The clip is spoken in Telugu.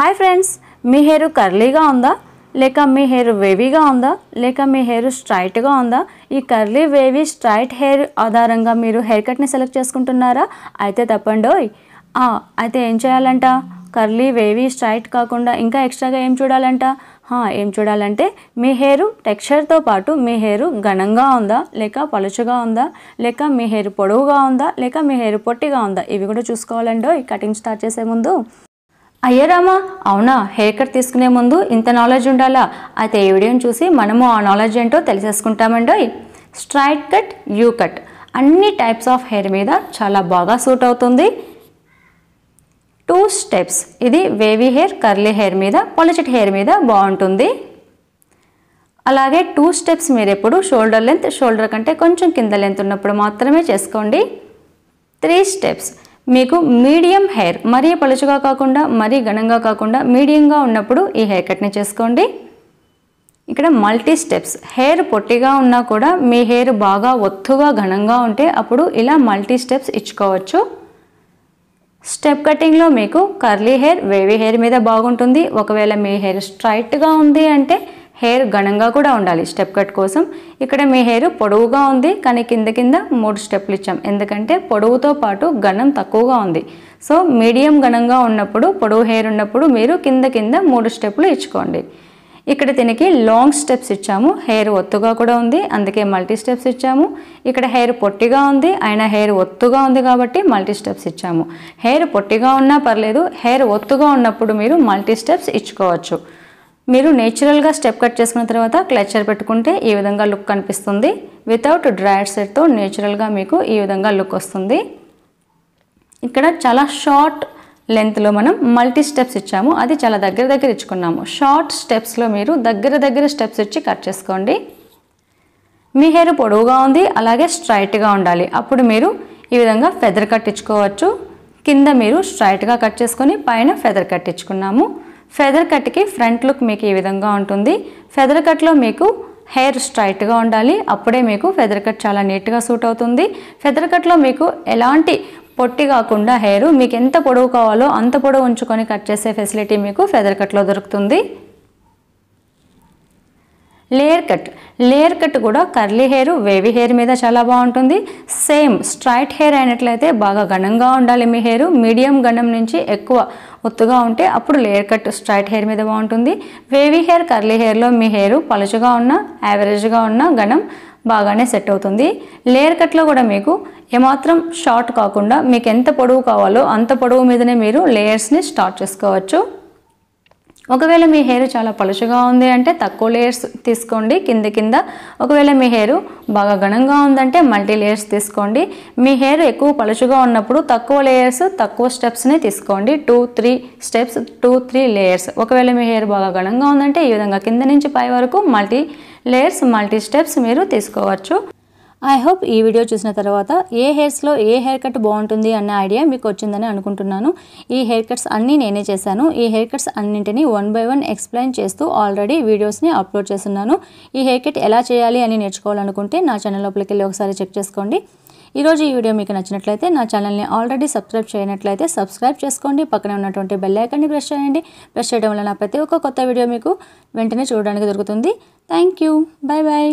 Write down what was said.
హాయ్ ఫ్రెండ్స్ మీ హెయిర్ కర్లీగా ఉందా లేక మీ హెయిర్ వేవీగా ఉందా లేక మీ హెయిర్ స్ట్రైట్గా ఉందా ఈ కర్లీ వేవీ స్ట్రైట్ హెయిర్ ఆధారంగా మీరు హెయిర్ కట్ని సెలెక్ట్ చేసుకుంటున్నారా అయితే తప్పండోయ్ అయితే ఏం చేయాలంట కర్లీ వేవీ స్ట్రైట్ కాకుండా ఇంకా ఎక్స్ట్రాగా ఏం చూడాలంట ఏం చూడాలంటే మీ హెయిర్ టెక్స్చర్తో పాటు మీ హెయిర్ ఘనంగా ఉందా లేక పలుచగా ఉందా లేక మీ హెయిర్ పొడవుగా ఉందా లేక మీ హెయిర్ పొట్టిగా ఉందా ఇవి కూడా చూసుకోవాలండో ఈ కటింగ్ స్టార్ట్ చేసే ముందు రామా అవునా హెయిర్ కట్ తీసుకునే ముందు ఇంత నాలెడ్జ్ ఉండాలా అయితే ఈ వీడియోని చూసి మనము ఆ నాలెడ్జ్ ఏంటో తెలిసేసుకుంటామండి స్ట్రైట్ కట్ యూ కట్ అన్ని టైప్స్ ఆఫ్ హెయిర్ మీద చాలా బాగా సూట్ అవుతుంది టూ స్టెప్స్ ఇది వేవీ హెయిర్ కర్లీ హెయిర్ మీద పొలచిట్ హెయిర్ మీద బాగుంటుంది అలాగే టూ స్టెప్స్ మీరు ఎప్పుడు షోల్డర్ లెంత్ షోల్డర్ కంటే కొంచెం కింద లెంత్ ఉన్నప్పుడు మాత్రమే చేసుకోండి త్రీ స్టెప్స్ మీకు మీడియం హెయిర్ మరీ పలుచుగా కాకుండా మరీ ఘనంగా కాకుండా మీడియంగా ఉన్నప్పుడు ఈ హెయిర్ కట్ని చేసుకోండి ఇక్కడ మల్టీ స్టెప్స్ హెయిర్ పొట్టిగా ఉన్నా కూడా మీ హెయిర్ బాగా ఒత్తుగా ఘనంగా ఉంటే అప్పుడు ఇలా మల్టీ స్టెప్స్ ఇచ్చుకోవచ్చు స్టెప్ కటింగ్లో మీకు కర్లీ హెయిర్ వేవీ హెయిర్ మీద బాగుంటుంది ఒకవేళ మీ హెయిర్ స్ట్రైట్గా ఉంది అంటే హెయిర్ ఘనంగా కూడా ఉండాలి స్టెప్ కట్ కోసం ఇక్కడ మీ హెయిర్ పొడవుగా ఉంది కానీ కింద కింద మూడు స్టెప్లు ఇచ్చాం ఎందుకంటే పొడవుతో పాటు ఘనం తక్కువగా ఉంది సో మీడియం ఘనంగా ఉన్నప్పుడు పొడవు హెయిర్ ఉన్నప్పుడు మీరు కింద కింద మూడు స్టెప్లు ఇచ్చుకోండి ఇక్కడ దీనికి లాంగ్ స్టెప్స్ ఇచ్చాము హెయిర్ ఒత్తుగా కూడా ఉంది అందుకే మల్టీ స్టెప్స్ ఇచ్చాము ఇక్కడ హెయిర్ పొట్టిగా ఉంది అయినా హెయిర్ ఒత్తుగా ఉంది కాబట్టి మల్టీ స్టెప్స్ ఇచ్చాము హెయిర్ పొట్టిగా ఉన్నా పర్లేదు హెయిర్ ఒత్తుగా ఉన్నప్పుడు మీరు మల్టీ స్టెప్స్ ఇచ్చుకోవచ్చు మీరు నేచురల్గా స్టెప్ కట్ చేసుకున్న తర్వాత క్లచర్ పెట్టుకుంటే ఈ విధంగా లుక్ కనిపిస్తుంది వితౌట్ డ్రైడ్ సెట్తో నేచురల్గా మీకు ఈ విధంగా లుక్ వస్తుంది ఇక్కడ చాలా షార్ట్ లెంత్లో మనం మల్టీ స్టెప్స్ ఇచ్చాము అది చాలా దగ్గర దగ్గర ఇచ్చుకున్నాము షార్ట్ స్టెప్స్లో మీరు దగ్గర దగ్గర స్టెప్స్ ఇచ్చి కట్ చేసుకోండి మీ హెయిర్ పొడవుగా ఉంది అలాగే స్ట్రైట్గా ఉండాలి అప్పుడు మీరు ఈ విధంగా ఫెదర్ కట్ ఇచ్చుకోవచ్చు కింద మీరు స్ట్రైట్గా కట్ చేసుకొని పైన ఫెదర్ కట్ ఇచ్చుకున్నాము ఫెదర్ కట్కి ఫ్రంట్ లుక్ మీకు ఈ విధంగా ఉంటుంది ఫెదర్ కట్లో మీకు హెయిర్ స్ట్రైట్గా ఉండాలి అప్పుడే మీకు ఫెదర్ కట్ చాలా నీట్గా సూట్ అవుతుంది ఫెదర్ కట్లో మీకు ఎలాంటి పొట్టి కాకుండా హెయిర్ మీకు ఎంత పొడవు కావాలో అంత పొడవు ఉంచుకొని కట్ చేసే ఫెసిలిటీ మీకు ఫెదర్ కట్లో దొరుకుతుంది లేయర్ కట్ లేయర్ కట్ కూడా కర్లీ హెయిర్ వేవీ హెయిర్ మీద చాలా బాగుంటుంది సేమ్ స్ట్రైట్ హెయిర్ అయినట్లయితే బాగా ఘనంగా ఉండాలి మీ హెయిర్ మీడియం ఘనం నుంచి ఎక్కువ ఒత్తుగా ఉంటే అప్పుడు లేయర్ కట్ స్ట్రైట్ హెయిర్ మీద బాగుంటుంది వేవీ హెయిర్ కర్లీ హెయిర్లో మీ హెయిర్ పలుచుగా ఉన్న యావరేజ్గా ఉన్న ఘనం బాగానే సెట్ అవుతుంది లేయర్ కట్లో కూడా మీకు ఏమాత్రం షార్ట్ కాకుండా మీకు ఎంత పొడవు కావాలో అంత పొడవు మీదనే మీరు లేయర్స్ని స్టార్ట్ చేసుకోవచ్చు ఒకవేళ మీ హెయిర్ చాలా పలుచగా ఉంది అంటే తక్కువ లేయర్స్ తీసుకోండి కింద కింద ఒకవేళ మీ హెయిర్ బాగా ఘనంగా ఉందంటే మల్టీ లేయర్స్ తీసుకోండి మీ హెయిర్ ఎక్కువ పలుచుగా ఉన్నప్పుడు తక్కువ లేయర్స్ తక్కువ స్టెప్స్ని తీసుకోండి two three steps two three layers ఒకవేళ మీ హెయిర్ బాగా ఘనంగా ఉందంటే ఈ విధంగా కింద నుంచి పై వరకు మల్టీ లేయర్స్ మల్టీ స్టెప్స్ మీరు తీసుకోవచ్చు ఐ హోప్ ఈ వీడియో చూసిన తర్వాత ఏ హెయిర్స్లో ఏ హెయిర్ కట్ బాగుంటుంది అన్న ఐడియా మీకు వచ్చిందని అనుకుంటున్నాను ఈ హెయిర్ కట్స్ అన్నీ నేనే చేశాను ఈ హెయిర్ కట్స్ అన్నింటినీ వన్ బై వన్ ఎక్స్ప్లెయిన్ చేస్తూ ఆల్రెడీ వీడియోస్ని అప్లోడ్ చేస్తున్నాను ఈ హెయిర్ కట్ ఎలా చేయాలి అని నేర్చుకోవాలనుకుంటే నా ఛానల్ లోపలికి వెళ్ళి ఒకసారి చెక్ చేసుకోండి ఈరోజు ఈ వీడియో మీకు నచ్చినట్లయితే నా ఛానల్ని ఆల్రెడీ సబ్స్క్రైబ్ చేయనట్లయితే సబ్స్క్రైబ్ చేసుకోండి పక్కనే ఉన్నటువంటి బెల్ ఐకాన్ని ప్రెస్ చేయండి ప్రెస్ చేయడం వల్ల నా ప్రతి ఒక్క కొత్త వీడియో మీకు వెంటనే చూడడానికి దొరుకుతుంది థ్యాంక్ యూ బాయ్